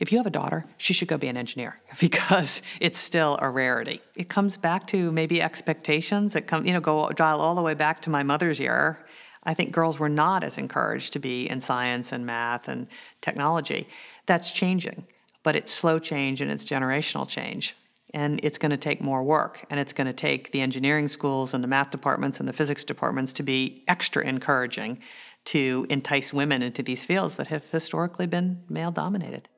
If you have a daughter, she should go be an engineer because it's still a rarity. It comes back to maybe expectations. It come, you know, go dial all the way back to my mother's year. I think girls were not as encouraged to be in science and math and technology. That's changing, but it's slow change and it's generational change. And it's going to take more work. And it's going to take the engineering schools and the math departments and the physics departments to be extra encouraging to entice women into these fields that have historically been male dominated.